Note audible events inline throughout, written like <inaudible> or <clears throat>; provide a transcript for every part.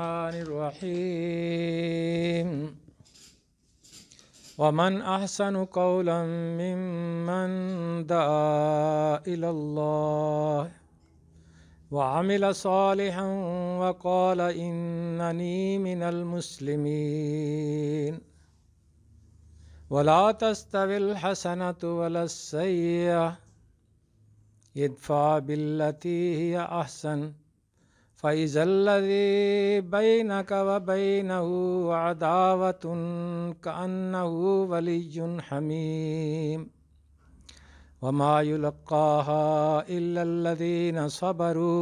الرحمن الرحيم ومن أحسن قولا ممن دعا إلى الله وعمل صالحا وقال إنني من المسلمين ولا تستوي الحسنة ولا السيئة ادفع بالتي هي أحسن फ़ैज़ल्लि ban व ban अदावत कन्न वलीजुन हमीम वमायुल्क़ाह इल्लल्लदीन सबरु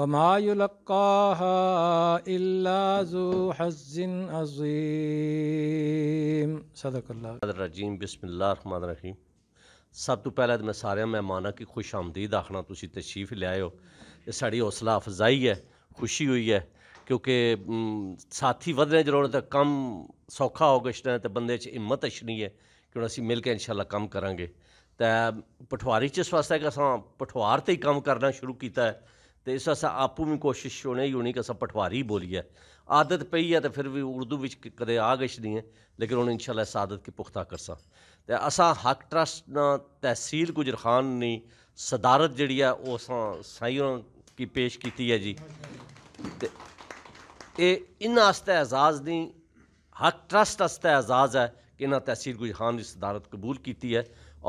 वमायुल्क़ाह इल्लाजु हज़िन अज़ीम सदकल्लाजीम बिस्मिल्लाहमान रहीम सब तो पहले मैं सारे मेहमानों की खुश आमदीद आखना तुम तशरीफ लियाओ साड़ी हौसला अफजाई है खुशी हुई है क्योंकि साथी बदने जो तो कम सौखा हो गश्तना तो बंद हिम्मत हिम्मत नहीं है कि हम असं मिल के इंशाला कम करा तो पठवारी इस वास्तव कि असा पठवार से ही कम करना शुरू किया है तो इस वास्तव आपूं भी कोशिश होने ही होनी कि पठवारी बोली है आदत पई है तो फिर भी उर्दू में कदे आ गए नहीं है लेकिन उन्हें इंशाला इस आदत की पुख्ता कर तो असा हक ट्रस्ट न तहसील गुजर खान नहीं सदारत जी ਆ ਉਹ पेश की ਪੇਸ਼ ਕੀਤੀ ਹੈ ਜੀ ਤੇ ਇਹ ਇਹਨਾਂ ਵਾਸਤੇ ਆਜ਼ਾਦ ਦੀ ਹੱਕ ਟਰਸਟ ਵਾਸਤੇ ਆਜ਼ਾਦ ਹੈ की ਇਹਨਾਂ कबूल की है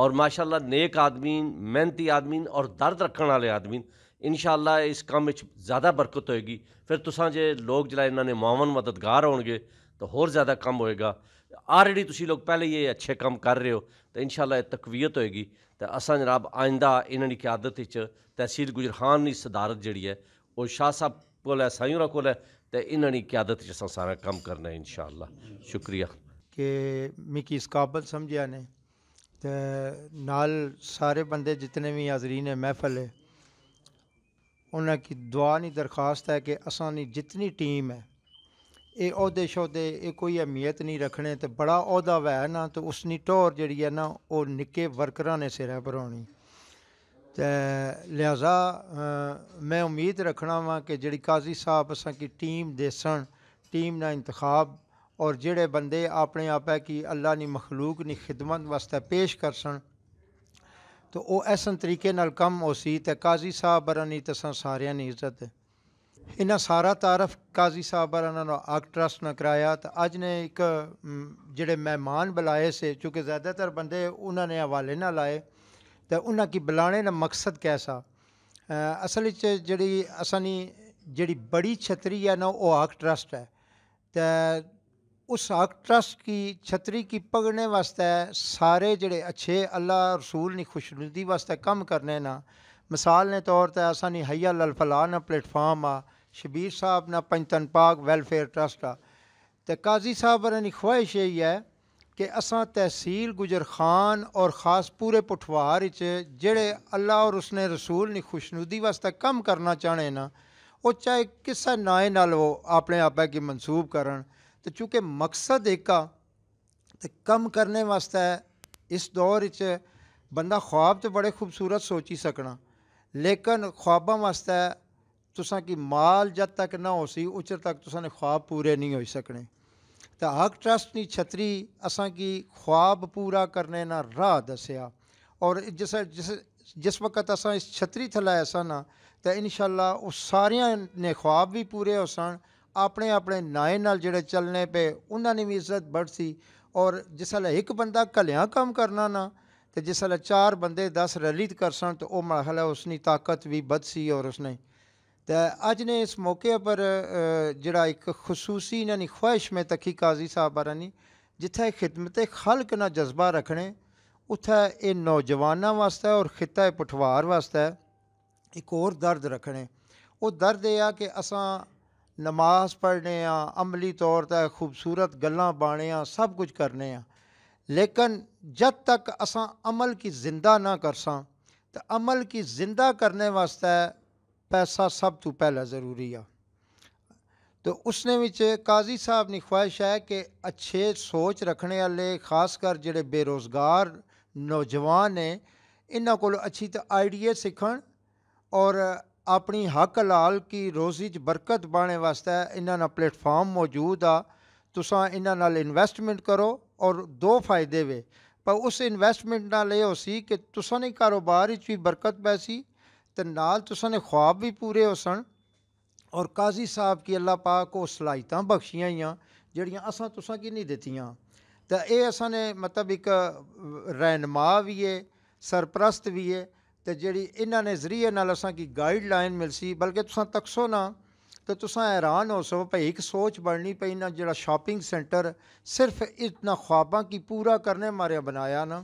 और माशाला नेक आदमी मेहनती आदमी और दर्द रखने वाले आदमी इन इस काम ज़्यादा बरकत होएगी फिर तुसा जे लोग जरा इन्होंने मावन मददगार हो तो होर ज़्यादा कम होएगा ऑलरेडी तुम लोग पहले ये अच्छे काम कर रहे हो तो इन शाला तकवीयत होएगी तो असा जनाब आइंदा इन्होंने क्यादत तहसील गुजरहान की सदारत जी है वह शाह साहब को है को कोल इन्होंने क्यादत सारा कम करना है इन शुक्रिया कि मिकी इस काबल समझा ने नाल सारे बंदे जितने भी हाजरीन है महफल है उन्होंने दुआ नहीं दरखास्त है कि असानी जितनी टीम है ये शोदे ये कोई अहमियत नहीं रखने तो बड़ा अहदा वै ना तो उसनी टोर जी है ना वो निके वर्कर ने सिर पर आनी लिहाजा मैं उम्मीद रखना वा कि जी काजी साहब असा की टीम देसन टीम ना इंतखब और जड़े बंदे अपने आप है कि अल्लाह ने मखलूक नी खिदमत वास्ते पेश कर सन तो वह ऐसा तरीके कम हो सी तो काजी साहब बरनी तो सारे ने इज्जत इन्ना सारा तारफ काजी साहब बार इन्होंने आग ट्रस्ट ने कराया तो अज ने एक जोड़े मेहमान बुलाए से चूंकि ज़्यादातर बंदे उन्होंने हवाले न लाए तो उन्होंने बुलाने का मकसद कैसा असल जी असानी जी बड़ी छतरी है ना वो आग ट्रस्ट है तो उस आग ट्रस्ट की छतरी की पगड़ने वास्ते सारे जड़े अच्छे अल्लाह रसूल ने खुशनुदी वास्ते कम करने ना मिसाल ने तौर पर असानी हैया लल फलाना प्लेटफॉर्म आ शबीर साहब ना पंचतन पाक वेलफेयर ट्रस्ट आ काजी साहब और ख्वाहिश यही है कि असा तहसील गुजर खान और ख़ास पूरे पुठवार जेड़े अल्लाह और उसने रसूल ने खुशनुदी वास्ते कम करना चाहे ना वो चाहे किस नाए नाल वो अपने आप की मनसूब कर चूंकि मकसद एक आ कम करने वास्ते इस दौर बंदा ख्वाब तो बड़े खूबसूरत सोची सकना लेकिन ख्वाबों वास्ते तुसा की माल जद तक ना हो सी उचर तक तुसा ने ख्वाब पूरे नहीं हो सकने तो हक ट्रस्ट की छतरी असा की ख्वाब पूरा करने ना राह दसिया और जिस जिस जिस वक्त असा इस छतरी थला ऐसा ना तो इन शाला उस सारिया ने ख्वाब भी पूरे हो सन अपने अपने नाए नाल जेड़े चलने पे उन्होंने भी इज्जत बढ़ सी और जिसल एक बंदा कल्याण काम करना ना तो जिसल चार बंदे दस रलित कर सन तो वह मरहला उसकी ताकत भी बद सी और उसने तो अज ने इस मौके पर जरा एक खसूसी इन्होंने ख्वाहिश में तखी काजी साहब बारा नहीं जिथे खिदमत खलक ना जज्बा रखने उत्थे ये नौजवानों और खिता पठवार वास्त एक और दर्द रखने वो दर्द ये आ कि असा नमाज पढ़ने अमली तौर पर खूबसूरत गल्लां बाने सब कुछ करने लेकिन जब तक असा अमल की जिंदा ना कर स अमल की जिंदा करने वास्तव पैसा सब तो पहला जरूरी आ तो उसने काजी साहब ने ख्वाहिश है कि अच्छे सोच रखने वाले खासकर जोड़े बेरोज़गार नौजवान ने इन्हों को अच्छी तो आइडिया सीख और अपनी हक लाल की रोजी बरकत बनाने वास्ते इन्हों प्लेटफॉर्म मौजूद आ तो इन्हों इन्वैसटमेंट करो और दो फायदे वे पर उस इन्वैसटमेंट ना ये सी कि तुसा ने कारोबार भी बरकत पैसी तो नाल तुसा ने ख्वाब भी पूरे हो सन और काजी साहब की अल्लाह पाक को सलाहिता बख्शियां ही असा तुसा की नहीं दतिया तो यह असा ने मतलब एक रहनमा भी है सरप्रस्त भी है तो जी इन्होंने जरिए नाल असा की गाइडलाइन मिलसी बल्कि तुसा तकसो ना तो तुसा हैरान हो सो भाई एक सोच बननी पई ना जो शॉपिंग सेंटर सिर्फ इतना ख्वाबा की पूरा करने मारे बनाया ना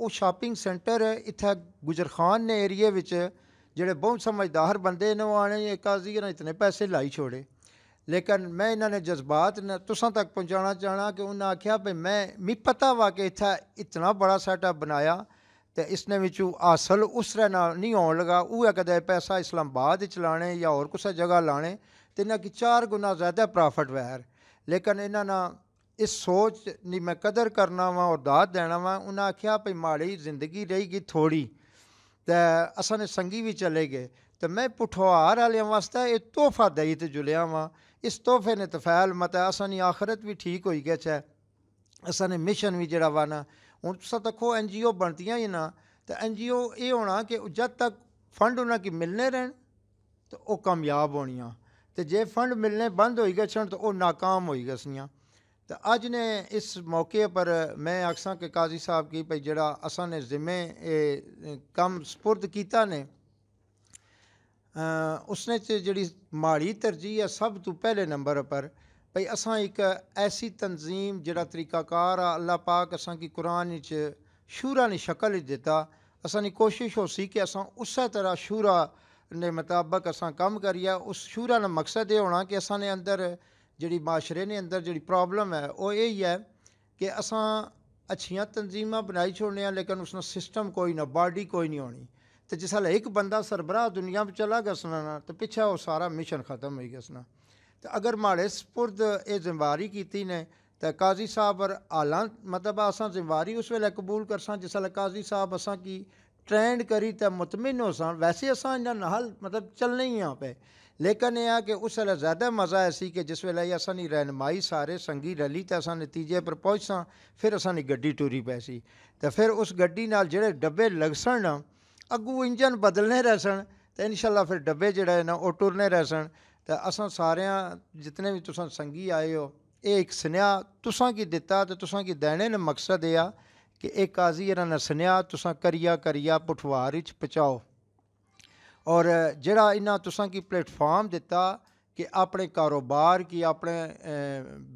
वो शॉपिंग सेंटर इतना गुजर खान ने एरिए जोड़े बहुत समझदार बंदे ने ਉਹ ਆਣੇ ਇੱਕ ਆਜ਼ੀ ਨੇ ਇਤਨੇ ਪੈਸੇ ਲਾਈ लेकिन मैं इन्होंने जज्बात ने तुसा तक पहुँचा चाहना कि उन्हें आख्या भी मैं मी पता वा कि इतना इतना बड़ा सैटअप बनाया तो इसने बिचू हासल उस ना नहीं आन लगा उ कद पैसा इस्लामाबाद लाने या होर कुछ जगह लाने तो इन्हें कि चार गुना ज़्यादा प्रॉफिट वैर लेकिन इन्होंने इस सोच नहीं मैं कदर करना वा और दाद देना वा उन्हें आख्या भाई माड़ी जिंदगी रहेगी थोड़ी ते असने संगी भी चले गए तो मैं पुठवार वास्ते ये तोहफा दई तो जुलिया वा इस तोहफे ने तफैल मत है असा नहीं आखरत भी ठीक हो गया चाहे असने मिशन भी जरा वा ना हूँ तखो एन जी ओ बनती ही ना तो एन जी ओ ये होना कि जब तक फंड उन्हें मिलने रहन तो वह कामयाब होनी तो जे फंड मिलने बंद हो गए तो वह नाकाम हो गए सियाँ तो अज ने इस मौके पर मैं आखसा कि काजी साहब की भाई जरा असा ने जिम्मे कम सपुरद किया ने उसने जी माड़ी तरजीह है सब तो पहले नंबर पर भाई असा एक ऐसी तंजीम जरा तरीकाकार अल्लाह पाक असा की कुरान शूरा ने शक्ल दिता असानी कोशिश हो सी कि अस उस तरह शूरा ने मुताबक असा कम करिए उस शूरा का मकसद ये होना कि असाने अंदर जी माशरे ने अंदर जी प्रॉब्लम है वो यही है कि असा अच्छी तंजीम बनाई छोड़ने लेकिन उस सिस्टम कोई ना बाडी कोई नहीं होनी तो जिस एक बंद सरबराह दुनिया में चला गसना ना तो पिछे वह सारा मिशन खत्म हो गसना तो अगर माड़े सपुरद ये जिम्मेवारी की ने तो काजी साहब पर आला मतलब अस जिम्मेवारी उस वेल कबूल कर सिस काजी साहब असा की ट्रेंड करी तो मुतमिन हो सैसे असा इन्हें नहल मतलब चलने ही हाँ पे लेकिन यह कि उस ज़्यादा मज़ा ऐसी कि जिस वेले असानी रहनमाई सारे संगी रली तो असं नतीजे पर पहुंचा फिर असानी गड्डी टुरी पैसी तो फिर उस गड्डी नाल जेड़े डब्बे लगसन ना अगू इंजन बदलने सन तो इन शाला फिर डब्बे जोड़े ना वह टुरने सन तो असा सारे जितने भी तुम संगी आए हो ये एक स्नेहा तुसा की दिता तो तुसा की देने मकसद यह कि एक काजी ना सनेहा तुसा करिया करिया पुठवार पहुँचाओ और जड़ा ਇਹਨਾਂ तुसा की ਪਲੇਟਫਾਰਮ दिता कि अपने कारोबार की अपने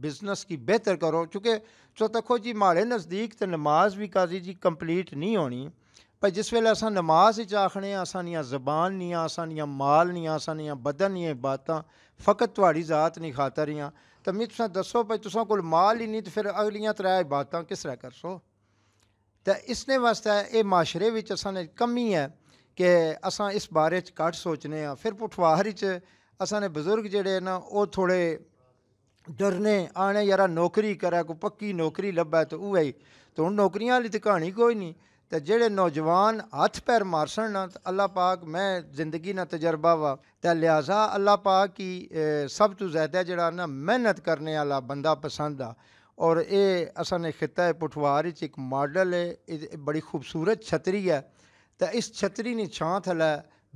बिजनेस की बेहतर करो क्योंकि तो देखो जी मारे नज़दीक तो नमाज भी काजी जी कंप्लीट नहीं होनी पर जिस वेले अस नमाज ही आखने आसानियाँ जबान नहीं आसानियाँ माल नहीं आसानियाँ बदन नहीं बात फकत थोड़ी जात नहीं खाता रही तो मैं तुसा दसो भाई तुसा को माल ही नहीं तो फिर अगलिया त्रै इबादत किस तरह कर सो तो इसने वास्ते माशरे असा कमी है कि असा इस बारे घट सोचने फिर पुठवाहरी असा ने बजुर्ग जड़े ना वो थोड़े डरने आने यारा नौकरी करे कोई पक्की नौकरी लभै तो उ तो हूँ नौकरियों वाली तो कहानी कोई नहीं तो जोड़े नौजवान हथ पैर मारसन ना तो अल्लाह पाक मैं जिंदगी ना तजर्बा वा तो लिहाजा अल्लाह पाक की सब तू ज्यादा जरा ना मेहनत करने वाला बंदा पसंद आ और ये असा ने खिता है पुठवार एक मॉडल है बड़ी खूबसूरत छतरी है तो इस छतरी जी छां थले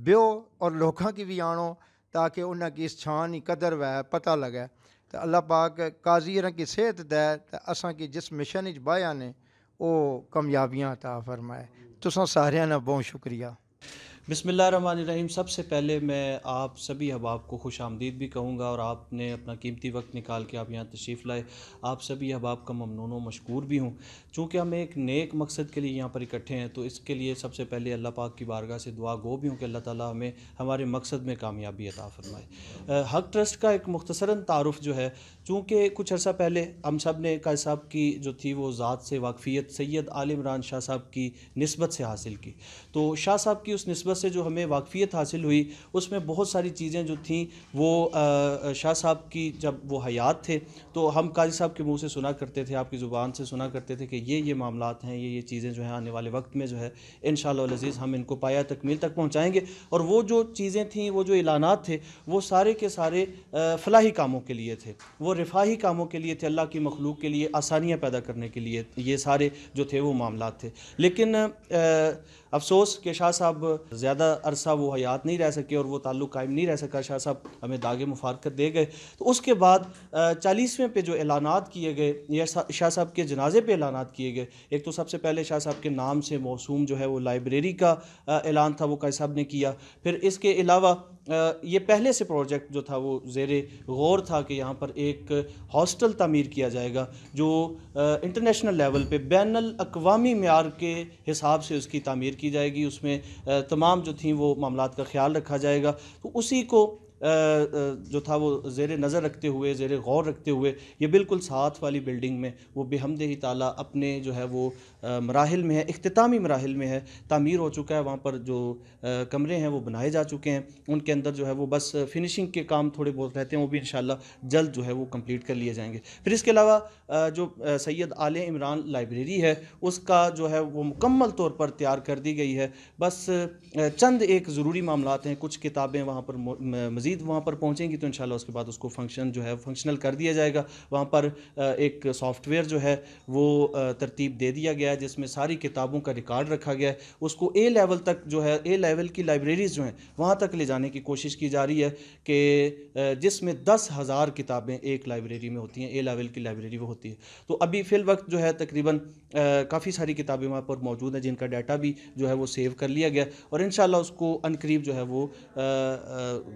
ब्यो और लोगों की भी आणो ताकि उनकी इस छां की कदर वह पता लगे तो अल्लाह पाक काजी की सेहत दे तो असा की जिस मिशन बाया ने वो कामयाबियाँ अता फरमाए तुसा सारे बहुत शुक्रिया बिसमीम सबसे पहले मैं आप सभी अहबाब को खुश आमदीद भी कहूँगा और आपने अपना कीमती वक्त निकाल के आप यहाँ तशरीफ़ लाए आप सभी अहबाब का ममनून मशकूर भी हूँ चूँकि हम एक नेक मकसद के लिए यहाँ पर इकट्ठे हैं तो इसके लिए सबसे पहले अल्लाह पाक की बारगाह से दुआ गो भी हूँ कि अल्लाह ताली हमें हमारे मकसद में कामयाबी अता फ़रमाए हक ट्रस्ट का एक मुख्तसरा तारफ़ जो है चूँकि कुछ अर्सा पहले हम सब ने का साहब की जो थी वो ज़ात से वाकफ़ियत सैद आलिमरान शाह साहब की नस्बत से हासिल की तो शाह साहब की उस नस्बत से जो हमें वाकफियत हासिल हुई उसमें बहुत सारी चीज़ें जो थीं वो शाह साहब की जब वो हयात थे तो हम काजी साहब के मुँह से सुना करते थे आपकी ज़ुबान से सुना करते थे कि ये ये मामला हैं ये ये चीज़ें जो हैं आने वाले वक्त में जो है इन शज़ीज़ हम इनको पाया तकमील तक पहुँचाएँगे और वो जो चीज़ें थी वो जो ऐलाना थे वो सारे के सारे फलाही कामों के लिए थे वो रिफाही कामों के लिए थे अल्लाह की मखलूक के लिए आसानियाँ पैदा करने के लिए ये सारे जो थे वो मामला थे लेकिन आ, अफसोस कि शाह साहब ज़्यादा अरसा वो हयात नहीं रह सके और वो ताल्लुक़ कायम नहीं रह सका शाह साहब हमें दागे मुफारकत दे गए तो उसके बाद चालीसवें पे जो ऐलाना किए गए या शाह साहब के जनाजे पे ऐलाना किए गए एक तो सबसे पहले शाह साहब के नाम से मौसूम जो है वो लाइब्रेरी का ऐलान था वो कई साहब ने किया फिर इसके अलावा ये पहले से प्रोजेक्ट जो था वो जेर गौर था कि यहाँ पर एक हॉस्टल तमीर किया जाएगा जो इंटरनेशनल लेवल पे बैन अवी मैार के हिसाब से उसकी तमीर की जाएगी उसमें तमाम जो थी वो मामला का ख्याल रखा जाएगा तो उसी को जो था वो ज़ेर नज़र रखते हुए ज़ेर गौर रखते हुए ये बिल्कुल साथ वाली बिल्डिंग में वो बेहमद ही ताला अपने जो है वो मराहल में है अख्तामी मराहल में है तमीर हो चुका है वहाँ पर जो कमरे हैं वो बनाए जा चुके हैं उनके अंदर जो है वो बस फिनिशिंग के काम थोड़े बहुत रहते हैं वो भी इन जल्द जो है वो कम्प्लीट कर लिए जाएंगे फिर इसके अलावा जो सैयद आल इमरान लाइब्रेरी है उसका जो है वो मुकम्मल तौर पर तैयार कर दी गई है बस चंद एक ज़रूरी मामला हैं कुछ किताबें वहाँ पर मज़ीद मज़ीद वहाँ पर पहुँचेंगी तो इन उसके बाद उसको फंक्शन जो है फंक्शनल कर दिया जाएगा वहाँ पर एक सॉफ्टवेयर जो है वो तरतीब दे दिया गया है जिसमें सारी किताबों का रिकॉर्ड रखा गया है उसको ए लेवल तक जो है ए लेवल की लाइब्रेरीज़ जो हैं वहाँ तक ले जाने की कोशिश की जा रही है कि जिसमें दस हज़ार किताबें एक लाइब्रेरी में होती हैं ए लेवल की लाइब्रेरी वो होती है तो अभी फ़िल वक्त जो है तकरीबन काफ़ी सारी किताबें वहाँ पर मौजूद हैं जिनका डाटा भी जो है वो सेव कर लिया गया और इन उसको अनकरीब जो है वो आ, आ,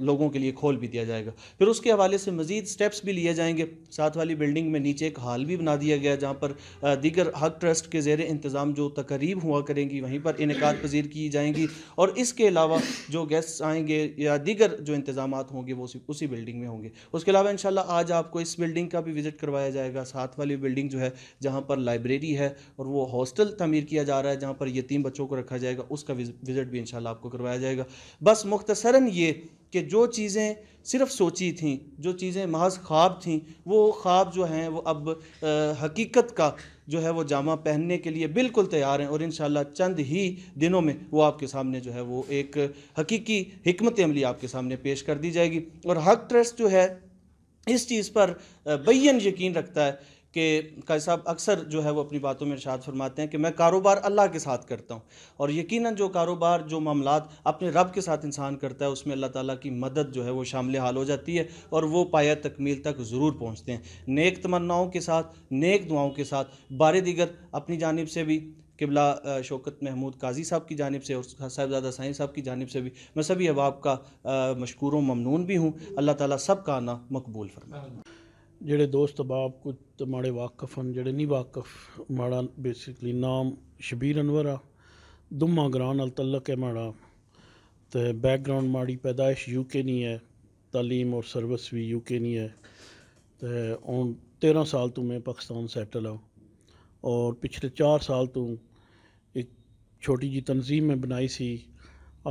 लोगों के लिए खोल भी दिया जाएगा फिर उसके हवाले से मजीद स्टेप्स भी लिए जाएंगे साथ वाली बिल्डिंग में नीचे एक हाल भी बना दिया गया जहाँ पर दीगर हक ट्रस्ट के जेर इंतज़ाम जो तकरीब हुआ करेंगी वहीं पर इनका पजीर की जाएंगी और इसके अलावा जो गेस्ट आएंगे या दीगर जो इंतजाम होंगे वो उसी, बिल्डिंग में होंगे उसके अलावा इन आज आपको इस बिल्डिंग का भी विज़िट करवाया जाएगा साथ वाली बिल्डिंग जो है जहाँ पर लाइब्रेरी है और वो हॉस्टल तमीर किया जा रहा है जहाँ पर यतीम बच्चों को रखा जाएगा उसका विज़िट भी इन आपको करवाया जाएगा बस मुख्तसरन ये कि जो चीज़ें सिर्फ सोची थीं जो चीज़ें महज ख्वाब थीं वो ख्वाब जो हैं वो अब आ, हकीकत का जो है वो जामा पहनने के लिए बिल्कुल तैयार हैं और इन चंद ही दिनों में वो आपके सामने जो है वो एक हकीकी हमत अमली आपके सामने पेश कर दी जाएगी और हक ट्रस्ट जो है इस चीज़ पर बैन यकीन रखता है के का साहब अक्सर जो है वो अपनी बातों में इर्शाद फरमाते हैं कि मैं कारोबार अल्लाह के साथ करता हूँ और यकीनन जो कारोबार जो मामला अपने रब के साथ इंसान करता है उसमें अल्लाह ताला की मदद जो है वो शामिल हाल हो जाती है और वो पाया तकमील तक ज़रूर पहुँचते हैं नेक तमन्नाओं के साथ नेक दुआओं के साथ बार दीगर अपनी जानब से भी किबला शौकत महमूद काजी साहब की जानब से और साहबजादा साईं साहब की जानब से भी मैं सभी अहबाब का मशहूर ममनून भी हूँ अल्लाह ताली सब का आना मकबूल फरमाए जोड़े दोस्त बाप कुछ तो माड़े वाकफ हैं जोड़े नहीं वाकफ माड़ा बेसिकली नाम शबीर अनवर आ दुमा ग्रां नाल तलक है माड़ा तो बैकग्राउंड माड़ी पैदाइश यूके नहीं है तालीम और सर्विस भी यूके नहीं है तो हूँ तेरह साल तो मैं पाकिस्तान सैटल हाँ और पिछले चार साल तू एक छोटी जी तनजीम मैं बनाई सी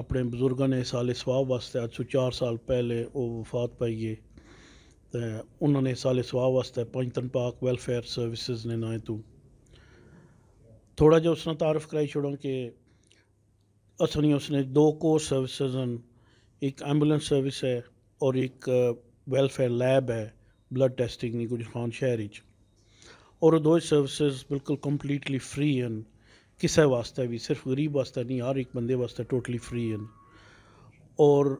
अपने बजुर्गों ने साले सुभाव वास्ते अच्छू चार साल पहले वो वफात पाई है ਤੇ उन्होंने साले ਸਾਲੇ ਸਵਾ पंचतन पाक वेलफेयर ਵੈਲਫੇਅਰ ने ਨੇ तू थोड़ा ਥੋੜਾ उसने तारफ कराई छोड़ो कि असनी उसने दो कोर सर्विसेज हैं एक एम्बुलेंस सर्विस है और एक वेलफेयर लैब है ब्लड टेस्टिंग नहीं कुछ खान शहर और दो सर्विसेज बिल्कुल कंप्लीटली फ्री हैं किसे वास्ते भी सिर्फ गरीब वास्ते नहीं हर एक बंदे वास्ते टोटली फ्री हैं और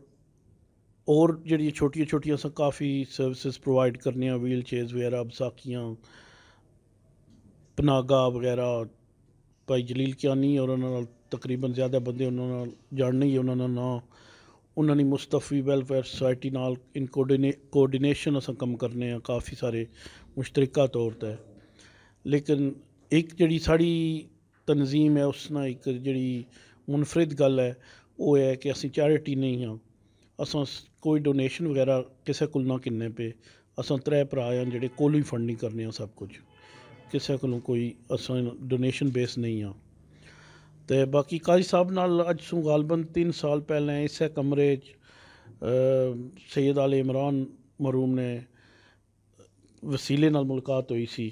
और जी छोटी छोटिया सा काफ़ी सर्विस प्रोवाइड करने व्हील चेयर वगैरह बसाखियाँ पनागा वगैरह भाई जलील क्यानी और उन्होंने तकरीबन ज़्यादा बंदे उन्होंने जानने ही उन्होंने ना उन्होंने मुस्तफी वेलफेयर सोसायटी नाल इन कोडिने कोडिनेशन असं कम करने काफ़ी सारे मुश्तरका तौर पर लेकिन एक जड़ी साड़ी तनजीम है उसना एक जड़ी मुनफरिद गल है वो है कि असं चैरिटी नहीं हाँ ਅਸਾਂ ਕੋਈ ਡੋਨੇਸ਼ਨ ਵਗੈਰਾ ਕਿਸੇ ਕੋਲ ਨਾ ਕਿੰਨੇ ਪੇ ਅਸਾਂ ਤਰੇ ਭਰਾ ਆ ਜਿਹੜੇ ਕੋਲ ਹੀ ਫੰਡਿੰਗ ਕਰਨੇ ਆ ਸਭ ਕੁਝ ਕਿਸੇ ਕੋਲੋਂ ਕੋਈ ਅਸਾਂ ਡੋਨੇਸ਼ਨ ਬੇਸ ਨਹੀਂ ਆ ਤੇ ਬਾਕੀ ਕਾਜੀ ਸਾਹਿਬ ਨਾਲ ਅੱਜ ਸੂ ਗਾਲਬਨ 3 ਸਾਲ ਪਹਿਲਾਂ ਇਸੇ ਕਮਰੇ 'ਚ ਸੈਦ ਅਲ ਇਮਰਾਨ ਮਰੂਮ ਨੇ ਵਸੀਲੇ ਨਾਲ ਮੁਲਾਕਾਤ ਹੋਈ ਸੀ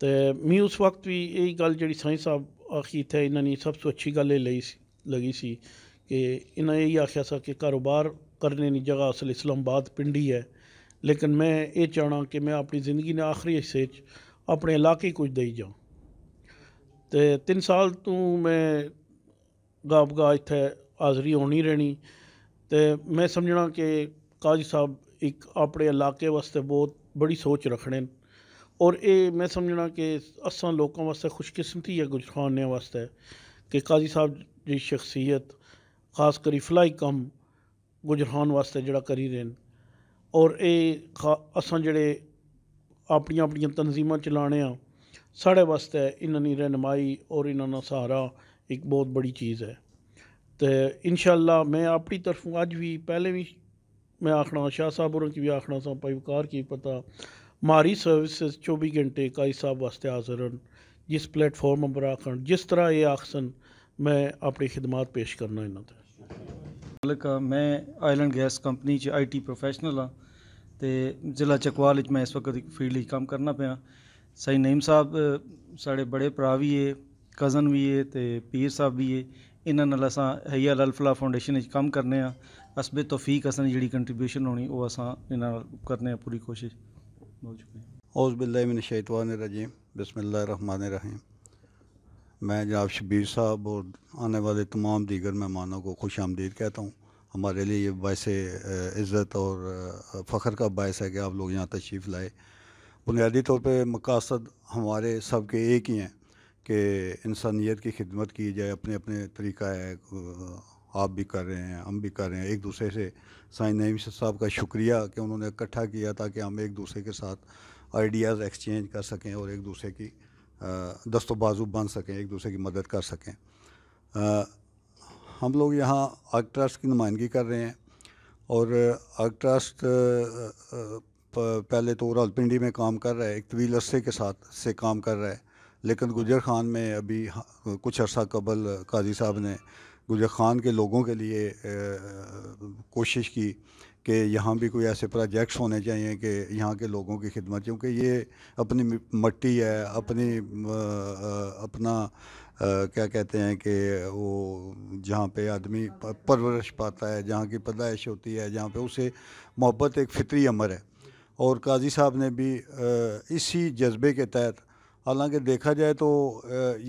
ਤੇ ਮੈਂ ਉਸ ਵਕਤ ਵੀ ਇਹ ਗੱਲ ਜਿਹੜੀ ਸਾਈਂ ਸਾਹਿਬ ਆਖੀ ਤੇ ਇਹਨਾਂ ਨੇ ਸਭ ਤੋਂ ਅੱਛੀ ਗੱਲ ਇਹ ਲਈ ਸੀ ਲਗੀ ਸੀ कि इन्हें यही आख्या सा कि कारोबार करने की जगह असल इस्लामाबाद पिंडी है लेकिन मैं ये चाहना कि मैं अपनी ज़िंदगी ने आखिरी हिस्से अपने इलाके कुछ दई जा तो तीन साल तू मैं गाब गा इतने हाजरी होनी रहनी तो मैं समझना कि काजी साहब एक अपने इलाके वास्ते बहुत बड़ी सोच रखने और ये मैं समझना कि असा लोगों वास्ते खुशकिस्मती है गुजखाने वास्ते कि काजी साहब जी शख्सियत खास करी फ्लाई कम गुजरहान वास्ते जो करी रहे और अस जड़े अपन अपन तनजीम चलाने साढ़े वास्ते ਆ ਸਾਡੇ और ਇਹਨਾਂ सहारा एक बहुत बड़ी चीज़ है तो इन शाला मैं अपनी तरफों अज भी पहले भी मैं आखना शाह साहब और भी आखना सा भाई की पता मारी सर्विस चौबी घंटे काई साहब वास्ते हाजिर हैं जिस प्लेटफॉर्म पर आखन जिस तरह ये आखसन मैं अपनी खिदमात पेश करना इन्होंने मैं आयलैंड गैस कंपनी च आई टी प्रोफेसनल हाँ तो जिला चकवाल मैं इस वक्त फील्ड च कम्म करना पाया साई नईम साहब साढ़े बड़े भ्रा भी है कज़न भी है तो पीर साहब भी है इन्होंने अस हया हैया अल अलफला फाउंडेशन च करने असबे तोफीक असन जी कंट्रीब्यूशन होनी वो असा इन्हां करने पूरी कोशिश बहुत शुक्रिया औज़ बिल्लाह रजीम बिस्मिल्लाह रहमान रहीम मैं जनाब शबीर साहब और आने वाले तमाम दीगर मेहमानों को खुश आमदीद कहता हूँ हमारे लिए ये बायस इज़्ज़त और फ़ख्र का बायस है कि आप लोग यहाँ तशरीफ़ लाए बुनियादी तौर पर मकासद हमारे सब के एक ही हैं कि इंसानियत की खिदमत की जाए अपने अपने तरीका है आप भी कर रहे हैं हम भी कर रहे हैं एक दूसरे से साइन नईम साहब का शुक्रिया कि उन्होंने इकट्ठा किया ताकि हम एक दूसरे के साथ आइडियाज़ एक्सचेंज कर सकें और एक दूसरे की दस्तों बाजू बन सकें एक दूसरे की मदद कर सकें हम लोग यहाँ आग ट्रस्ट की नुमाइंदगी कर रहे हैं और आग ट्रस्ट पहले तो रलपिंडी में काम कर रहा है एक तवील अरसे के साथ से काम कर रहा है लेकिन गुजर खान में अभी कुछ अर्सा कबल काजी साहब ने गुजर खान के लोगों के लिए कोशिश की कि यहाँ भी कोई ऐसे प्रोजेक्ट्स होने चाहिए कि यहाँ के लोगों की खिदमत क्योंकि ये अपनी मट्टी है अपनी अपना क्या कहते हैं कि वो जहाँ पे आदमी परवरिश पाता है जहाँ की पैदाइश होती है जहाँ पे उसे मोहब्बत एक फितरी अमर है और काजी साहब ने भी इसी जज्बे के तहत हालांकि देखा जाए तो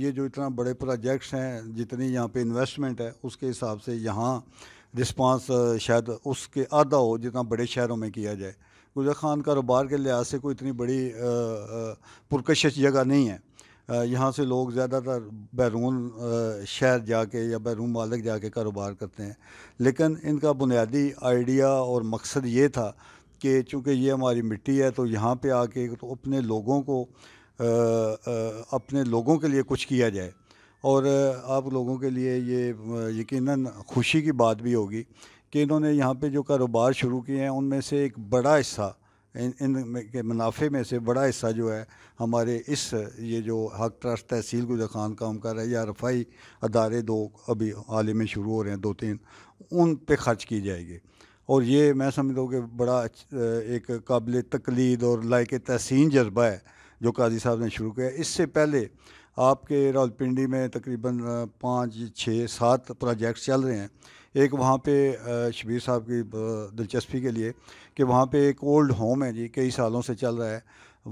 ये जो इतना बड़े प्रोजेक्ट्स हैं जितनी यहाँ पे इन्वेस्टमेंट है उसके हिसाब से यहाँ रिस्पांस शायद उसके आधा हो जितना बड़े शहरों में किया जाए गुजर खान कारोबार के लिहाज से कोई इतनी बड़ी पुरकशिश जगह नहीं है यहाँ से लोग ज़्यादातर बैरून शहर जाके या बैरून मालिक जाके कारोबार करते हैं लेकिन इनका बुनियादी आइडिया और मकसद ये था कि चूँकि ये हमारी मिट्टी है तो यहाँ पे आके तो अपने लोगों को आ, आ, अपने लोगों के लिए कुछ किया जाए और आप लोगों के लिए ये यकीनन खुशी की बात भी होगी कि इन्होंने यहाँ पे जो कारोबार शुरू किए हैं उनमें से एक बड़ा हिस्सा इन इन के मुनाफे में से बड़ा हिस्सा जो है हमारे इस ये जो हक ट्रस्ट तहसील गुजर खान काम कर रहा है या रफाई अदारे दो अभी हाल ही में शुरू हो रहे हैं दो तीन उन पे खर्च की जाएगी और ये मैं समझता हूँ कि बड़ा एक काबिल तकलीद और लायक तहसीन जज्बा है जो काजी साहब ने शुरू किया इससे पहले आपके रावलपिंडी में तकरीबन पाँच छः सात प्रोजेक्ट्स चल रहे हैं एक वहाँ पे शबीर साहब की दिलचस्पी के लिए कि वहाँ पे एक ओल्ड होम है जी कई सालों से चल रहा है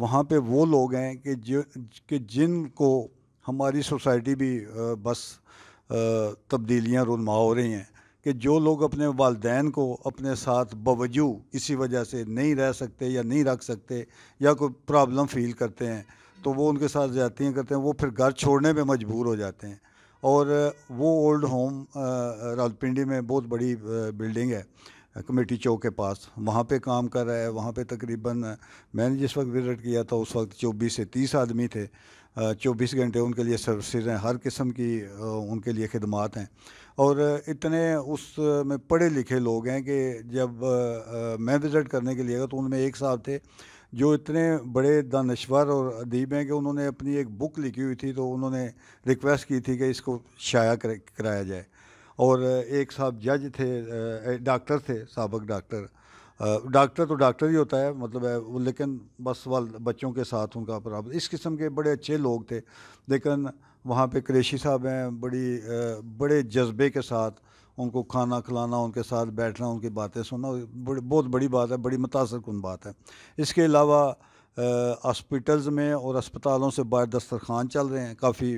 वहाँ पे वो लोग हैं कि जो कि जिनको हमारी सोसाइटी भी बस तब्दीलियाँ रुनमा हो रही हैं कि जो लोग अपने वालदेन को अपने साथ बवजू इसी वजह से नहीं रह सकते या नहीं रख सकते या कोई प्रॉब्लम फील करते हैं तो वो उनके साथ जाती हैं करते हैं वो फिर घर छोड़ने पे मजबूर हो जाते हैं और वो ओल्ड होम रावलपिंडी में बहुत बड़ी बिल्डिंग है कमेटी चौक के पास वहाँ पे काम कर रहा है वहाँ पे तकरीबन मैंने जिस वक्त विजिट किया था उस वक्त 24 से 30 आदमी थे 24 घंटे उनके लिए सर्विसेज हैं हर किस्म की उनके लिए खदमात हैं और इतने उस में पढ़े लिखे लोग हैं कि जब मैं विज़िट करने के लिए गया तो उनमें एक साहब थे जो इतने बड़े दानश्वर और अदीब हैं कि उन्होंने अपनी एक बुक लिखी हुई थी तो उन्होंने रिक्वेस्ट की थी कि इसको शाया कर, कराया जाए और एक साहब जज थे डॉक्टर थे सबक डॉक्टर डॉक्टर तो डॉक्टर ही होता है मतलब है लेकिन बस वाल बच्चों के साथ उनका प्रॉब्लम इस किस्म के बड़े अच्छे लोग थे लेकिन वहाँ पे क्रेशी साहब हैं बड़ी बड़े जज्बे के साथ उनको खाना खिलाना उनके साथ बैठना उनकी बातें सुनना बड़ी बहुत बड़ी बात है बड़ी मुतासर कन बात है इसके अलावा हॉस्पिटल्स में और अस्पतालों से बाहर दस्तरखान चल रहे हैं काफ़ी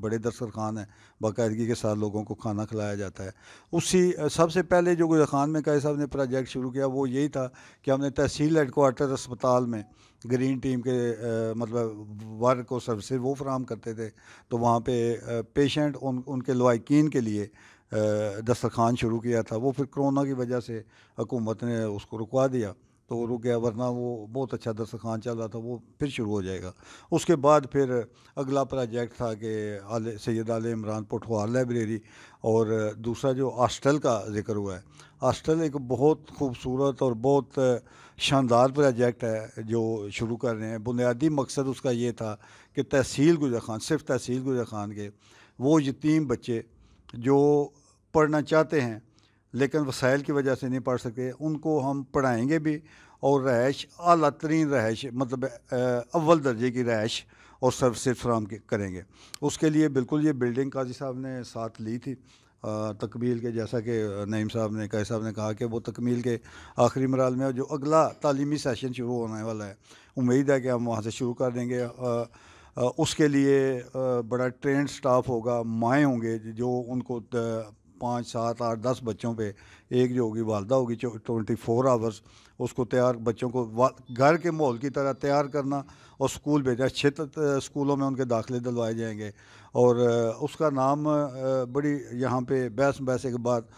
बड़े दस्तरखान हैं बाकायदगी के साथ लोगों को खाना खिलाया जाता है उसी सबसे पहले जो गुजरखान में कायद साहब ने प्रोजेक्ट शुरू किया वो यही था कि हमने तहसील हेडकोार्टर अस्पताल में ग्रीन टीम के आ, मतलब वर्क और सर्विस वो फ्राहम करते थे तो वहाँ पे पेशेंट उन उनके लवाकिन के लिए दस्तरखान शुरू किया था वो फिर कोरोना की वजह से हुकूमत ने उसको रुकवा दिया तो वो रुक गया वरना वो बहुत अच्छा दस्तरखान चल रहा था वो फिर शुरू हो जाएगा उसके बाद फिर अगला प्रोजेक्ट था कि आल सैद आल इमरान पठवार लाइब्रेरी और दूसरा जो हॉस्टल का जिक्र हुआ है हॉस्टल एक बहुत खूबसूरत और बहुत शानदार प्रोजेक्ट है जो शुरू कर रहे हैं बुनियादी मकसद उसका ये था कि तहसील गुजर खान सिर्फ तहसील गुजर खान के वो यतीम बच्चे जो पढ़ना चाहते हैं लेकिन वसाइल की वजह से नहीं पढ़ सकते उनको हम पढ़ाएँगे भी और रहायश अली तरीन रहायश मतलब अव्वल दर्जे की रहायश और सर्विसेज फ्राहम करेंगे उसके लिए बिल्कुल ये बिल्डिंग काजी साहब ने साथ ली थी तकमील के जैसा कि नईम साहब ने कई साहब ने कहा कि वो तकमील के आखिरी मराल में जो अगला तलीमी सेशन शुरू होने वाला है उम्मीद है कि हम वहाँ से शुरू कर देंगे आ, आ, उसके लिए आ, बड़ा ट्रेंड स्टाफ होगा माएँ होंगे जो उनको पाँच सात आठ दस बच्चों पे एक जो होगी वालदा होगी ट्वेंटी फोर आवर्स उसको तैयार बच्चों को घर के माहौल की तरह तैयार करना और स्कूल भेजना अच्छे स्कूलों में उनके दाखिले दिलवाए जाएंगे और उसका नाम बड़ी यहाँ पे बहस बहस के बाद